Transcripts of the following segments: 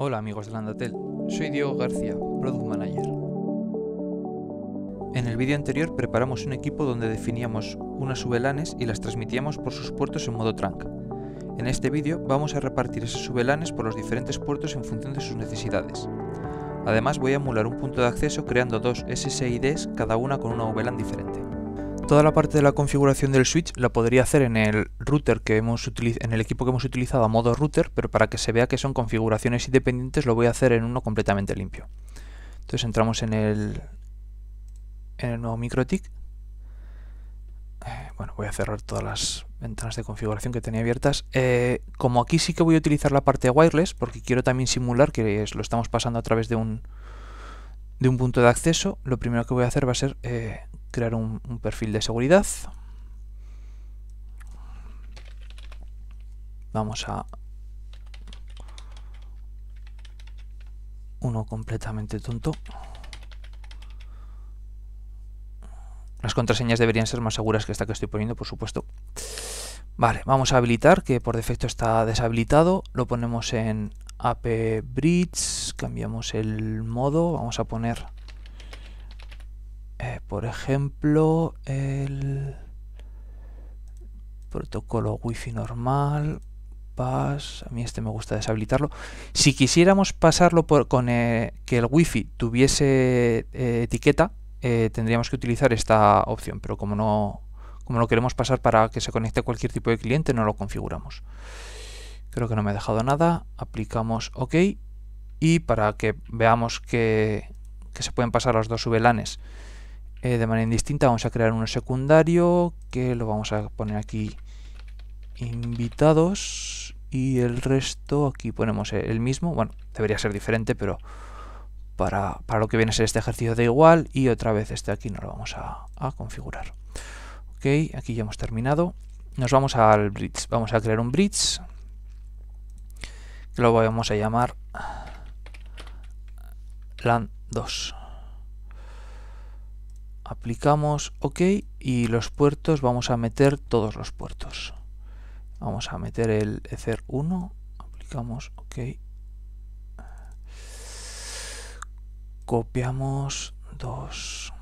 Hola amigos de Landatel, soy Diego García, Product Manager. En el vídeo anterior preparamos un equipo donde definíamos unas VLANs y las transmitíamos por sus puertos en modo trunk. En este vídeo vamos a repartir esas VLANs por los diferentes puertos en función de sus necesidades. Además voy a emular un punto de acceso creando dos SSIDs cada una con una VLAN diferente. Toda la parte de la configuración del switch la podría hacer en el router que hemos en el equipo que hemos utilizado a modo router, pero para que se vea que son configuraciones independientes lo voy a hacer en uno completamente limpio. Entonces entramos en el, en el nuevo MikroTik. Eh, bueno, voy a cerrar todas las ventanas de configuración que tenía abiertas. Eh, como aquí sí que voy a utilizar la parte wireless, porque quiero también simular que lo estamos pasando a través de un, de un punto de acceso, lo primero que voy a hacer va a ser eh, crear un, perfil de seguridad. Vamos a uno completamente tonto. Las contraseñas deberían ser más seguras que esta que estoy poniendo, por supuesto. Vale, vamos a habilitar, que por defecto está deshabilitado. Lo ponemos en AP bridge cambiamos el modo, vamos a poner, eh, por ejemplo, el protocolo wifi normal, PAS, a mí este me gusta deshabilitarlo. Si quisiéramos pasarlo por, con eh, que el wifi tuviese eh, etiqueta, tendríamos que utilizar esta opción, pero como no, como lo queremos pasar para que se conecte a cualquier tipo de cliente, no lo configuramos. Creo que no me ha dejado nada, aplicamos OK y para que veamos que, se pueden pasar los dos VLANs eh, de manera indistinta vamos a crear uno secundario que lo vamos a poner aquí invitados y el resto aquí ponemos el mismo bueno debería ser diferente pero para, lo que viene a ser este ejercicio da igual y otra vez este aquí no lo vamos a, a configurar ok aquí ya hemos terminado nos vamos al bridge vamos a crear un bridge que lo vamos a llamar plan 2. Aplicamos OK y los puertos, vamos a meter todos los puertos. Vamos a meter el Ether 1, aplicamos OK. Copiamos 2.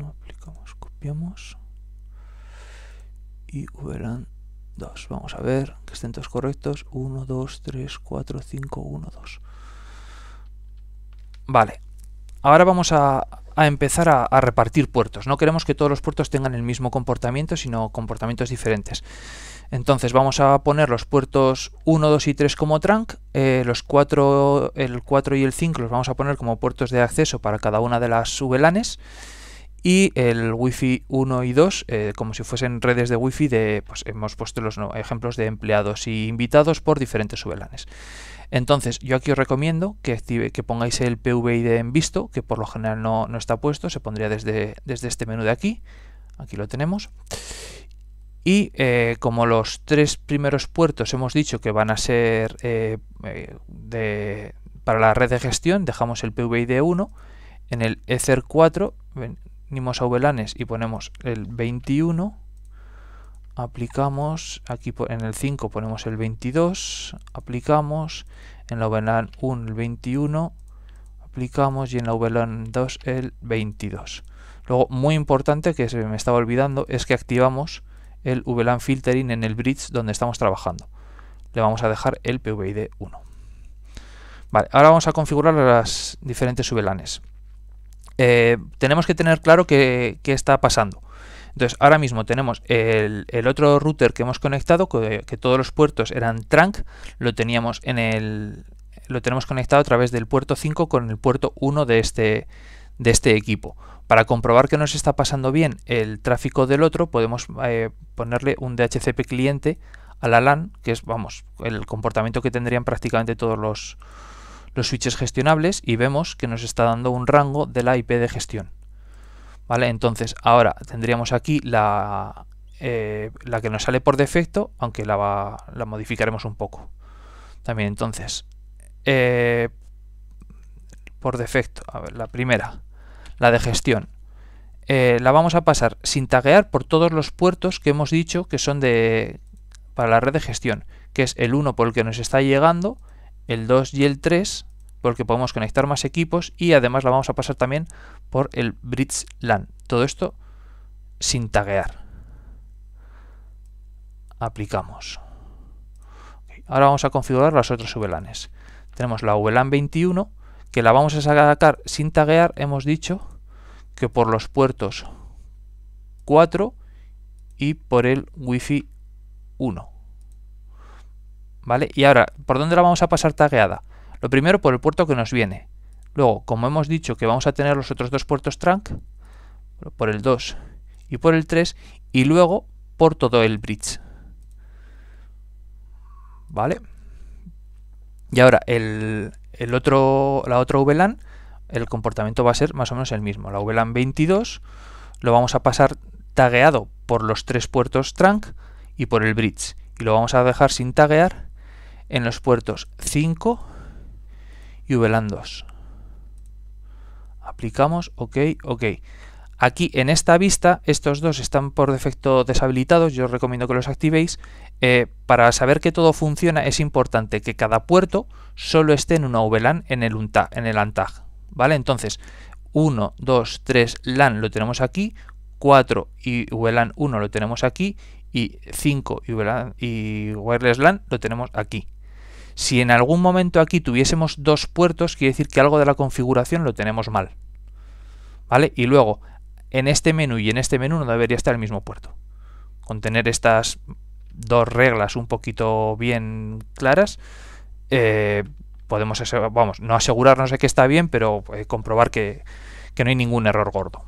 1, aplicamos, copiamos y VLAN 2. Vamos a ver que estén todos correctos. 1, 2, 3, 4, 5, 1, 2. Vale. Ahora vamos a, empezar a, repartir puertos. No queremos que todos los puertos tengan el mismo comportamiento, sino comportamientos diferentes. Entonces vamos a poner los puertos 1, 2 y 3 como trunk, eh, los 4, el 4 y el 5 los vamos a poner como puertos de acceso para cada una de las VLANs y el Wi-Fi 1 y 2 eh, como si fuesen redes de Wi-Fi de, pues hemos puesto los ejemplos de empleados y invitados por diferentes subelanes Entonces, yo aquí os recomiendo que, active, que pongáis el PVID en visto, que por lo general no, está puesto, se pondría desde, desde, este menú de aquí, aquí lo tenemos. Y eh, como los tres primeros puertos hemos dicho que van a ser eh, para la red de gestión, dejamos el PVID 1, en el Ether 4 venimos a VLANes y ponemos el 21, aplicamos, aquí en el 5 ponemos el 22, aplicamos, en la VLAN 1 el 21, aplicamos y en la VLAN 2 el 22. Luego, muy importante que se me estaba olvidando, es que activamos el VLAN filtering en el bridge donde estamos trabajando. Le vamos a dejar el PVID 1. Vale, ahora vamos a configurar las diferentes VLANs. Eh, tenemos que tener claro qué, está pasando. Entonces, ahora mismo tenemos el, otro router que hemos conectado, que, todos los puertos eran trunk, lo teníamos en el. lo tenemos conectado a través del puerto 5 con el puerto 1 de este, de este equipo. Para comprobar que nos está pasando bien el tráfico del otro, podemos eh, ponerle un DHCP cliente a la LAN, que es, vamos, el comportamiento que tendrían prácticamente todos los, los switches gestionables y vemos que nos está dando un rango de la IP de gestión. ¿Vale? Entonces, ahora tendríamos aquí la, eh, la que nos sale por defecto, aunque la, la modificaremos un poco. También entonces, eh, por defecto, a la primera, la de gestión. Eh, la vamos a pasar sin taguear por todos los puertos que hemos dicho que son de para la red de gestión, que es el uno por el que nos está llegando el 2 y el 3 porque podemos conectar más equipos y además la vamos a pasar también por el bridge LAN. Todo esto sin taguear. Aplicamos. Ahora vamos a configurar las otras VLANs. Tenemos la VLAN 21 que la vamos a sacar sin taguear. Hemos dicho que por los puertos 4 y por el Wi-Fi 1. ¿vale? Y ahora, ¿por dónde la vamos a pasar tagueada? Lo primero por el puerto que nos viene. Luego, como hemos dicho que vamos a tener los otros dos puertos trunk, por el 2 y por el 3, y luego por todo el bridge. ¿Vale? Y ahora, el, otro, la otra VLAN, el comportamiento va a ser más o menos el mismo. La VLAN 22 lo vamos a pasar tagueado por los tres puertos trunk y por el bridge. Y lo vamos a dejar sin taguear en los puertos 5 y VLAN 2. Aplicamos, ok, ok. Aquí en esta vista, estos dos están por defecto deshabilitados, yo os recomiendo que los activéis. Eh, para saber que todo funciona es importante que cada puerto solo esté en una VLAN en el, UNTA, en el ANTAG. ¿vale? Entonces, 1, 2, 3 LAN lo tenemos aquí, 4 y VLAN 1 lo tenemos aquí y 5 y, y Wireless LAN lo tenemos aquí. Si en algún momento aquí tuviésemos dos puertos, quiere decir que algo de la configuración lo tenemos mal. ¿Vale? Y luego, en este menú y en este menú no debería estar el mismo puerto. Con tener estas dos reglas un poquito bien claras, eh, podemos, vamos, no asegurarnos de que está bien, pero eh, comprobar que no hay ningún error gordo.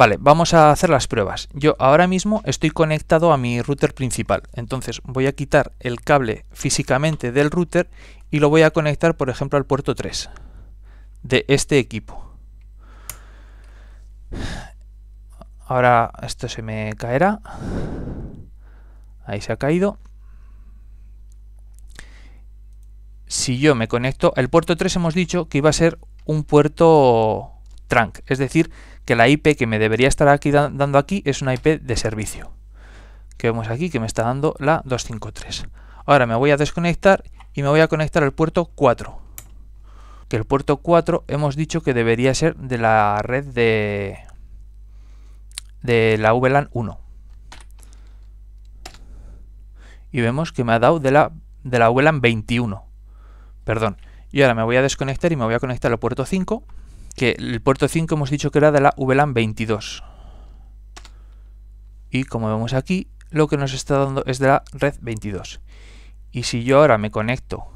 Vale, vamos a hacer las pruebas. Yo ahora mismo estoy conectado a mi router principal. Entonces voy a quitar el cable físicamente del router y lo voy a conectar, por ejemplo, al puerto 3 de este equipo. Ahora esto se me caerá. Ahí se ha caído. Si yo me conecto, el puerto 3 hemos dicho que iba a ser un puerto trunk, es decir, que la IP que me debería estar aquí dando aquí es una IP de servicio. Que vemos aquí que me está dando la 253. Ahora me voy a desconectar y me voy a conectar al puerto 4. Que el puerto 4 hemos dicho que debería ser de la red de, de la VLAN 1. Y vemos que me ha dado de la, de la VLAN 21. Perdón. Y ahora me voy a desconectar y me voy a conectar al puerto 5 que el puerto 5 hemos dicho que era de la VLAN 22. Y como vemos aquí, lo que nos está dando es de la red 22. Y si yo ahora me conecto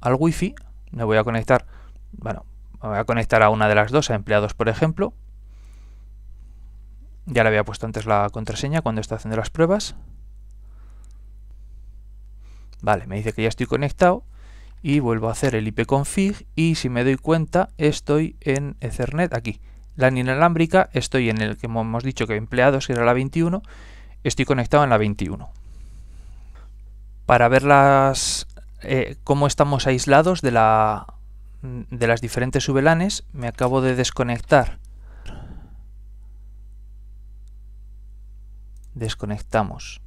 al Wi-Fi, me voy a conectar, bueno, me voy a conectar a una de las dos, a empleados por ejemplo. Ya le había puesto antes la contraseña cuando está haciendo las pruebas. Vale, me dice que ya estoy conectado y vuelvo a hacer el ipconfig y si me doy cuenta estoy en Ethernet aquí. La inalámbrica estoy en el que hemos dicho que empleados que era la 21, estoy conectado en la 21. Para ver eh, cómo estamos aislados de, la, de las diferentes VLANs, me acabo de desconectar. Desconectamos.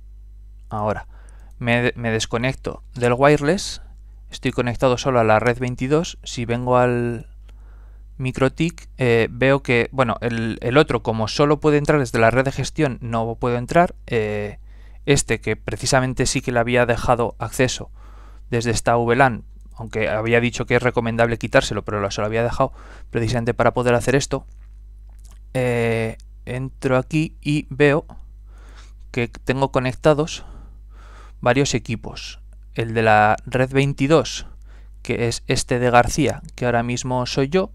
Ahora me, me desconecto del wireless estoy conectado solo a la red 22, si vengo al microtic, eh, veo que, bueno, el, otro como solo puede entrar desde la red de gestión no puedo entrar, eh, este que precisamente sí que le había dejado acceso desde esta VLAN, aunque había dicho que es recomendable quitárselo, pero se lo había dejado precisamente para poder hacer esto, eh, entro aquí y veo que tengo conectados varios equipos el de la red 22, que es este de García, que ahora mismo soy yo,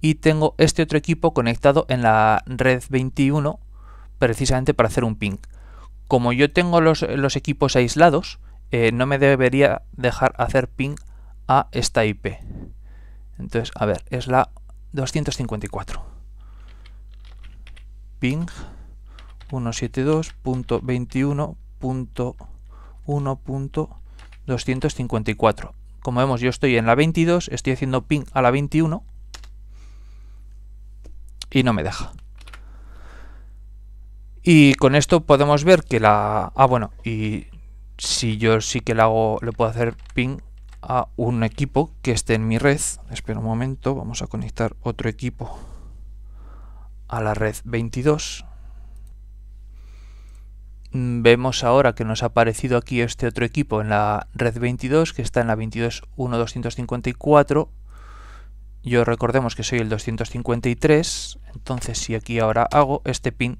y tengo este otro equipo conectado en la red 21, precisamente para hacer un ping. Como yo tengo los, equipos aislados, eh, no me debería dejar hacer ping a esta IP. Entonces, a ver, es la 254. Ping 172.21.1. 254. Como vemos, yo estoy en la 22, estoy haciendo ping a la 21 y no me deja. Y con esto podemos ver que la... Ah, bueno, y si yo sí que le hago, le puedo hacer ping a un equipo que esté en mi red. Espera un momento, vamos a conectar otro equipo a la red 22. Mm, vemos ahora que nos ha aparecido aquí este otro equipo en la red 22, que está en la 22.1.254. Yo recordemos que soy el 253, entonces si aquí ahora hago este pin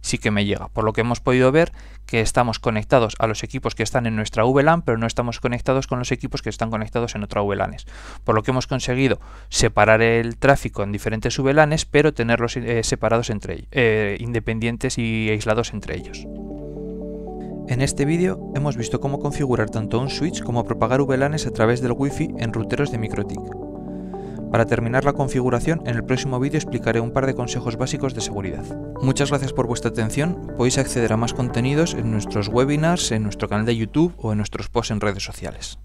sí que me llega. Por lo que hemos podido ver que estamos conectados a los equipos que están en nuestra VLAN, pero no estamos conectados con los equipos que están conectados en otra VLANes, Por lo que hemos conseguido separar el tráfico en diferentes VLANes pero tenerlos eh, separados entre ellos, eh, independientes y aislados entre ellos. En este vídeo hemos visto cómo configurar tanto un switch como propagar VLANs a través del Wi-Fi en ruteros de MikroTik. Para terminar la configuración, en el próximo vídeo explicaré un par de consejos básicos de seguridad. Muchas gracias por vuestra atención, podéis acceder a más contenidos en nuestros webinars, en nuestro canal de YouTube o en nuestros posts en redes sociales.